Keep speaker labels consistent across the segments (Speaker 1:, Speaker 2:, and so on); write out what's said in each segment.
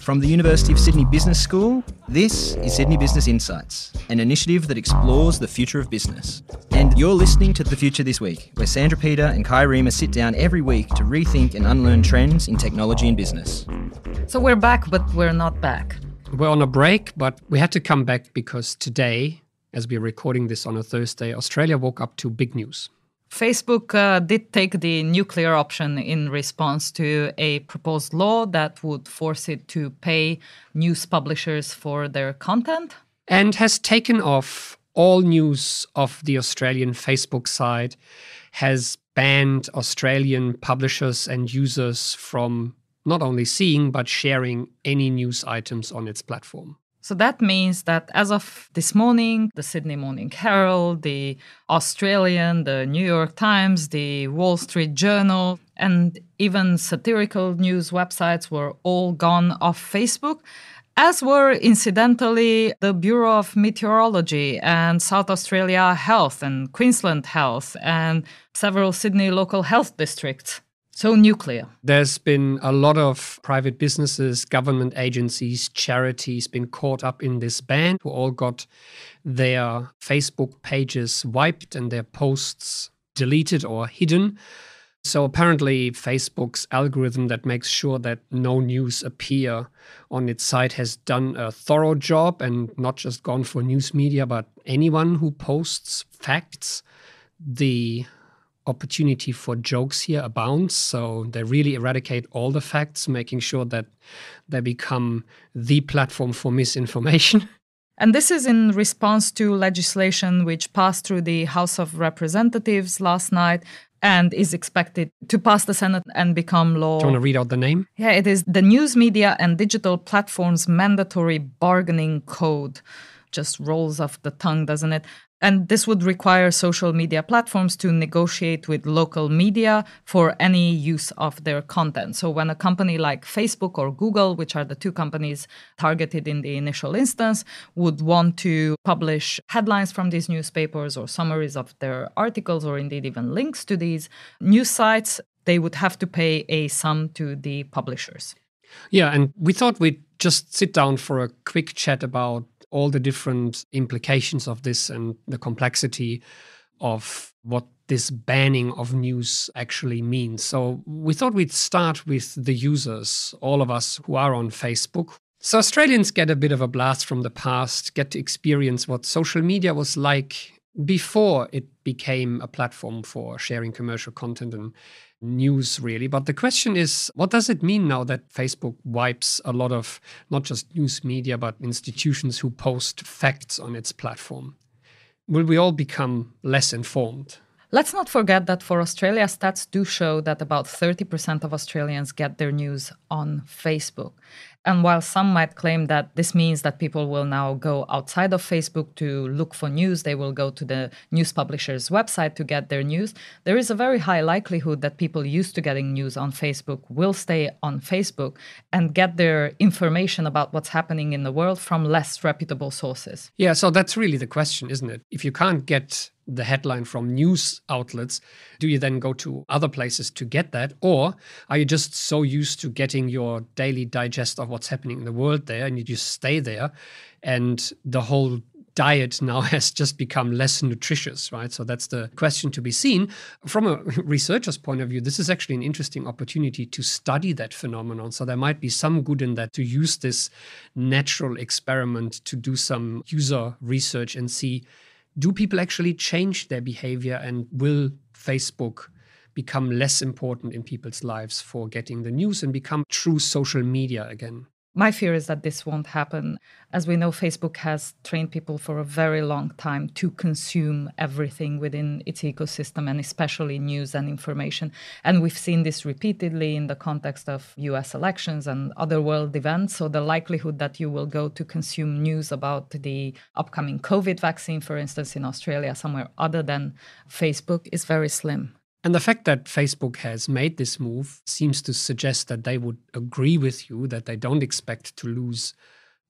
Speaker 1: From the University of Sydney Business School, this is Sydney Business Insights, an initiative that explores the future of business. And you're listening to The Future This Week, where Sandra Peter and Kai Reema sit down every week to rethink and unlearn trends in technology and business.
Speaker 2: So we're back, but we're not back.
Speaker 1: We're on a break, but we had to come back because today, as we're recording this on a Thursday, Australia woke up to big news.
Speaker 2: Facebook uh, did take the nuclear option in response to a proposed law that would force it to pay news publishers for their content. And has taken
Speaker 1: off all news of the Australian Facebook side, has banned Australian publishers and users from not only seeing but sharing any news items on its platform.
Speaker 2: So that means that as of this morning, the Sydney Morning Herald, the Australian, the New York Times, the Wall Street Journal, and even satirical news websites were all gone off Facebook, as were incidentally the Bureau of Meteorology and South Australia Health and Queensland Health and several Sydney local health districts. So, nuclear.
Speaker 1: There's been a lot of private businesses, government agencies, charities been caught up in this ban who all got their Facebook pages wiped and their posts deleted or hidden. So, apparently, Facebook's algorithm that makes sure that no news appear on its site has done a thorough job and not just gone for news media, but anyone who posts facts the opportunity for jokes here abounds. So they really eradicate all the facts, making sure that they become the platform for misinformation.
Speaker 2: And this is in response to legislation which passed through the House of Representatives last night and is expected to pass the Senate and become law. Do you want to
Speaker 1: read out the name?
Speaker 2: Yeah, it is the News Media and Digital Platforms Mandatory Bargaining Code just rolls off the tongue, doesn't it? And this would require social media platforms to negotiate with local media for any use of their content. So, when a company like Facebook or Google, which are the two companies targeted in the initial instance, would want to publish headlines from these newspapers or summaries of their articles, or indeed even links to these news sites, they would have to pay a sum to the publishers.
Speaker 1: Yeah, and we thought we'd just sit down for a quick chat about all the different implications of this and the complexity of what this banning of news actually means. So we thought we'd start with the users, all of us who are on Facebook. So Australians get a bit of a blast from the past, get to experience what social media was like before it became a platform for sharing commercial content and news, really. But the question is what does it mean now that Facebook wipes a lot of not just news media, but institutions who post facts on its platform? Will we all become less informed?
Speaker 2: Let's not forget that for Australia, stats do show that about 30% of Australians get their news on Facebook. And while some might claim that this means that people will now go outside of Facebook to look for news, they will go to the news publisher's website to get their news, there is a very high likelihood that people used to getting news on Facebook will stay on Facebook and get their information about what's happening in the world from less reputable sources.
Speaker 1: Yeah, so that's really the question, isn't it? If you can't get the headline from news outlets, do you then go to other places to get that? Or are you just so used to getting your daily digest of what's happening in the world there and you just stay there. And the whole diet now has just become less nutritious, right? So that's the question to be seen. From a researcher's point of view, this is actually an interesting opportunity to study that phenomenon. So there might be some good in that to use this natural experiment to do some user research and see do people actually change their behavior and will Facebook become less important in people's lives for getting the news and become true social media
Speaker 2: again. My fear is that this won't happen. As we know, Facebook has trained people for a very long time to consume everything within its ecosystem and especially news and information. And we've seen this repeatedly in the context of US elections and other world events. So, the likelihood that you will go to consume news about the upcoming COVID vaccine, for instance, in Australia, somewhere other than Facebook, is very slim. And the fact
Speaker 1: that Facebook has made this move seems to suggest that they would agree with you that they don't expect to lose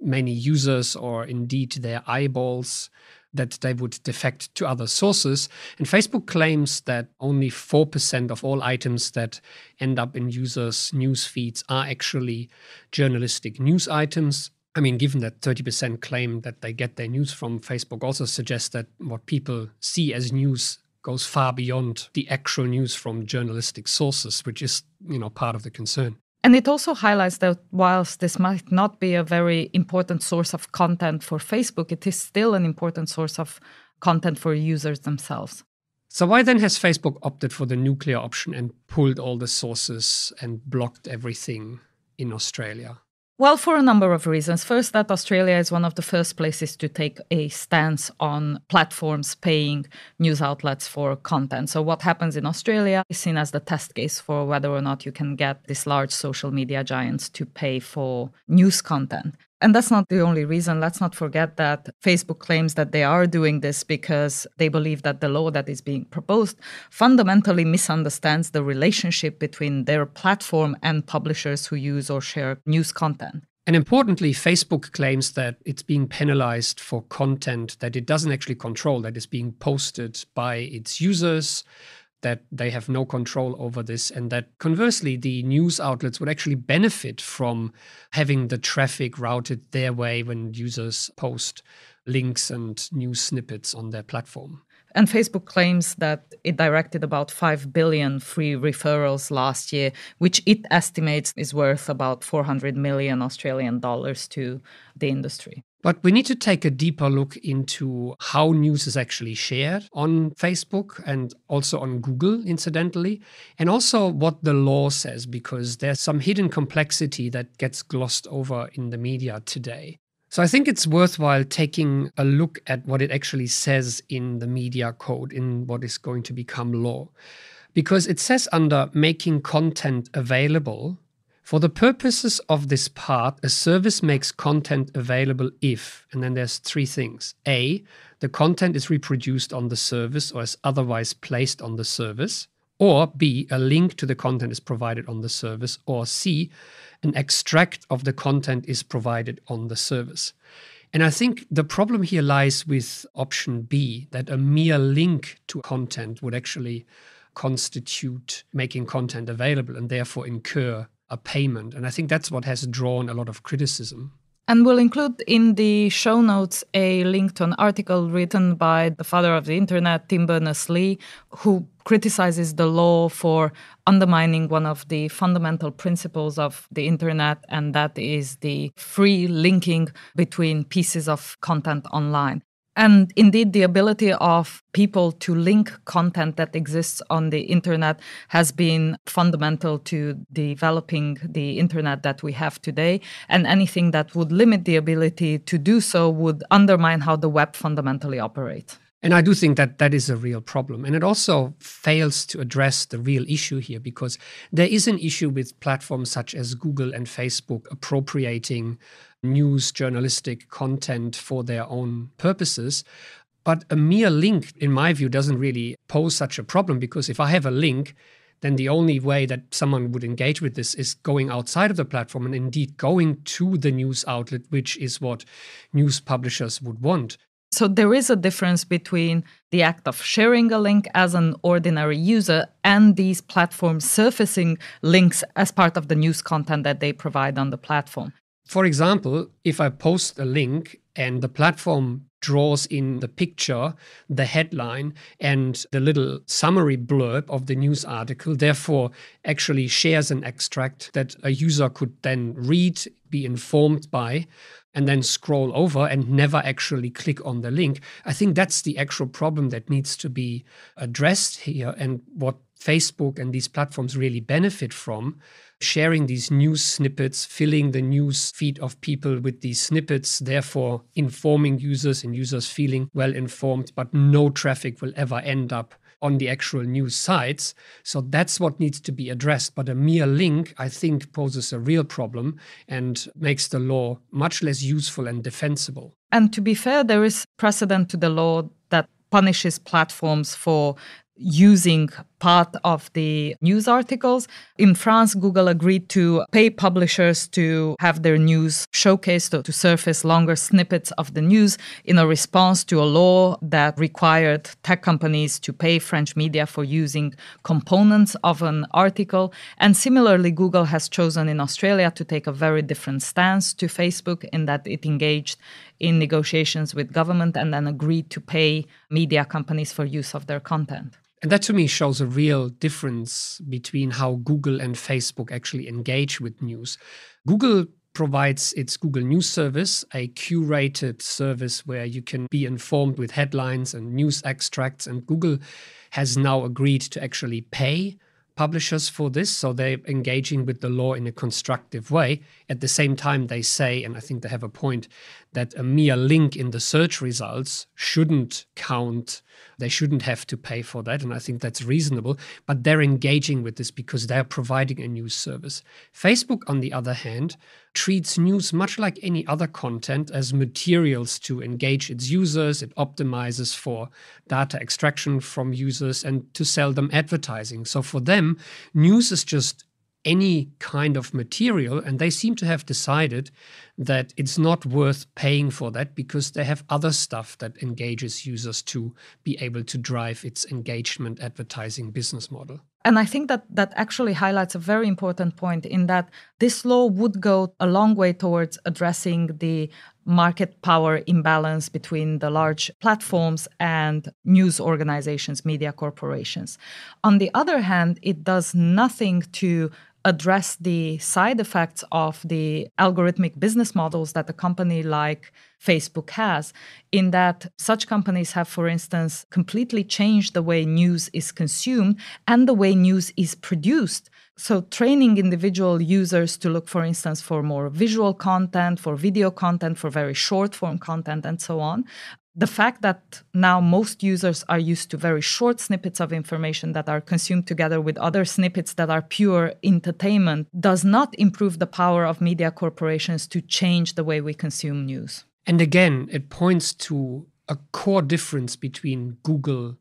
Speaker 1: many users or indeed their eyeballs, that they would defect to other sources. And Facebook claims that only 4% of all items that end up in users' news feeds are actually journalistic news items. I mean, given that 30% claim that they get their news from Facebook, also suggests that what people see as news goes far beyond the actual news from journalistic sources, which is, you know, part of the concern.
Speaker 2: And it also highlights that whilst this might not be a very important source of content for Facebook, it is still an important source of content for users themselves.
Speaker 1: So, why then has Facebook opted for the nuclear option and pulled all the sources and blocked everything in Australia?
Speaker 2: Well, for a number of reasons. First, that Australia is one of the first places to take a stance on platforms paying news outlets for content. So, what happens in Australia is seen as the test case for whether or not you can get these large social media giants to pay for news content. And that's not the only reason. Let's not forget that Facebook claims that they are doing this because they believe that the law that is being proposed fundamentally misunderstands the relationship between their platform and publishers who use or share news content.
Speaker 1: And importantly, Facebook claims that it's being penalized for content that it doesn't actually control, that is being posted by its users that they have no control over this and that conversely the news outlets would actually benefit from having the traffic routed their way when users post links and news snippets on their platform
Speaker 2: and Facebook claims that it directed about 5 billion free referrals last year, which it estimates is worth about 400 million Australian dollars to the industry.
Speaker 1: But we need to take a deeper look into how news is actually shared on Facebook and also on Google, incidentally, and also what the law says, because there's some hidden complexity that gets glossed over in the media today. So I think it's worthwhile taking a look at what it actually says in the media code, in what is going to become law. Because it says under making content available for the purposes of this part, a service makes content available if, and then there's three things. A, the content is reproduced on the service or is otherwise placed on the service. Or B, a link to the content is provided on the service. Or C, an extract of the content is provided on the service. And I think the problem here lies with option B, that a mere link to content would actually constitute making content available and therefore incur a payment. And I think that's what has drawn a lot of criticism.
Speaker 2: And we'll include in the show notes a link to an article written by the father of the internet, Tim Berners Lee, who criticizes the law for undermining one of the fundamental principles of the internet, and that is the free linking between pieces of content online. And indeed, the ability of people to link content that exists on the internet has been fundamental to developing the internet that we have today. And anything that would limit the ability to do so would undermine how the web fundamentally operates.
Speaker 1: And I do think that that is a real problem. And it also fails to address the real issue here because there is an issue with platforms such as Google and Facebook appropriating news journalistic content for their own purposes. But a mere link, in my view, doesn't really pose such a problem because if I have a link, then the only way that someone would engage with this is going outside of the platform and indeed going to the news outlet, which is what news publishers would want.
Speaker 2: So there is a difference between the act of sharing a link as an ordinary user and these platforms surfacing links as part of the news content that they provide on the platform.
Speaker 1: For example, if I post a link and the platform draws in the picture, the headline, and the little summary blurb of the news article, therefore, actually shares an extract that a user could then read, be informed by and then scroll over and never actually click on the link. I think that's the actual problem that needs to be addressed here and what Facebook and these platforms really benefit from sharing these news snippets, filling the news feed of people with these snippets, therefore informing users and users feeling well informed, but no traffic will ever end up on the actual news sites. So that's what needs to be addressed. But a mere link, I think, poses a real problem and makes the law much less useful and defensible.
Speaker 2: And to be fair, there is precedent to the law that punishes platforms for using part of the news articles. In France, Google agreed to pay publishers to have their news showcased or to surface longer snippets of the news in a response to a law that required tech companies to pay French media for using components of an article. And similarly, Google has chosen in Australia to take a very different stance to Facebook in that it engaged in negotiations with government and then agreed to pay media companies for use of their content.
Speaker 1: And that to me shows a real difference between how Google and Facebook actually engage with news. Google provides its Google News service, a curated service where you can be informed with headlines and news extracts. And Google has now agreed to actually pay publishers for this. So they're engaging with the law in a constructive way. At the same time, they say, and I think they have a point, that a mere link in the search results shouldn't count. They shouldn't have to pay for that. And I think that's reasonable. But they're engaging with this because they're providing a news service. Facebook, on the other hand, treats news much like any other content as materials to engage its users. It optimizes for data extraction from users and to sell them advertising. So for them, news is just any kind of material. And they seem to have decided that it's not worth paying for that because they have other stuff that engages users to be able to drive its engagement advertising business model. And
Speaker 2: I think that that actually highlights a very important point in that this law would go a long way towards addressing the market power imbalance between the large platforms and news organizations, media corporations. On the other hand, it does nothing to address the side effects of the algorithmic business models that a company like Facebook has, in that such companies have, for instance, completely changed the way news is consumed and the way news is produced. So, training individual users to look, for instance, for more visual content, for video content, for very short form content, and so on, the fact that now most users are used to very short snippets of information that are consumed together with other snippets that are pure entertainment does not improve the power of media corporations to change the way we consume news.
Speaker 1: And again, it points to a core difference between Google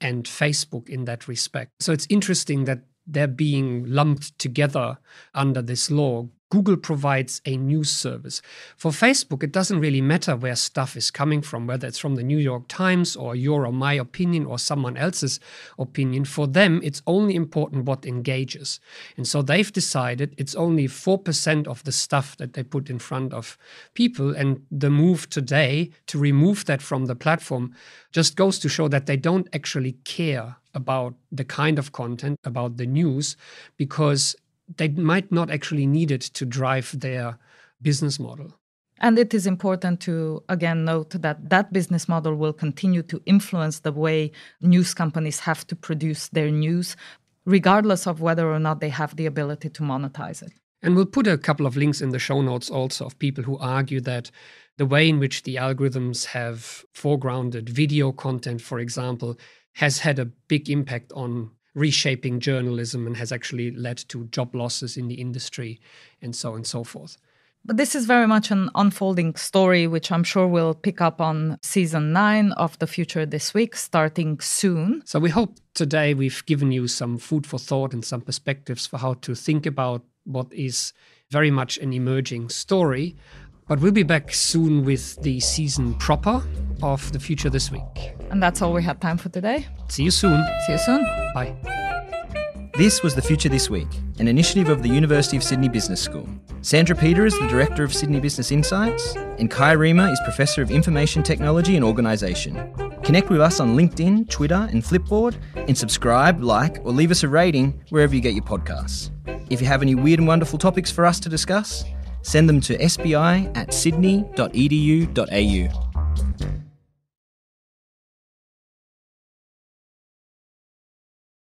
Speaker 1: and Facebook in that respect. So it's interesting that they're being lumped together under this law. Google provides a news service. For Facebook, it doesn't really matter where stuff is coming from, whether it's from the New York Times or your or my opinion or someone else's opinion. For them, it's only important what engages. And so they've decided it's only 4% of the stuff that they put in front of people. And the move today to remove that from the platform just goes to show that they don't actually care about the kind of content, about the news, because they might not actually need it to drive their business model.
Speaker 2: And it is important to again note that that business model will continue to influence the way news companies have to produce their news, regardless of whether or not they have the ability to monetize it.
Speaker 1: And we'll put a couple of links in the show notes also of people who argue that the way in which the algorithms have foregrounded video content, for example, has had a big impact on reshaping journalism and has actually led to job losses in the industry and so on and so forth.
Speaker 2: But this is very much an unfolding story, which I'm sure we'll pick up on season nine of The Future this week, starting soon. So we hope today we've given you some food for
Speaker 1: thought and some perspectives for how to think about what is very much an emerging story. But we'll be back soon with the season proper of The Future This Week.
Speaker 2: And that's all we had time for today.
Speaker 1: See you soon. See you soon. Bye. This was The Future This Week, an initiative of the University of Sydney Business School. Sandra Peter is the Director of Sydney Business Insights, and Kai Rima is Professor of Information Technology and Organisation. Connect with us on LinkedIn, Twitter, and Flipboard, and subscribe, like, or leave us a rating wherever you get your podcasts. If you have any weird and wonderful topics for us to discuss, send them to
Speaker 2: sbi at sydney.edu.au.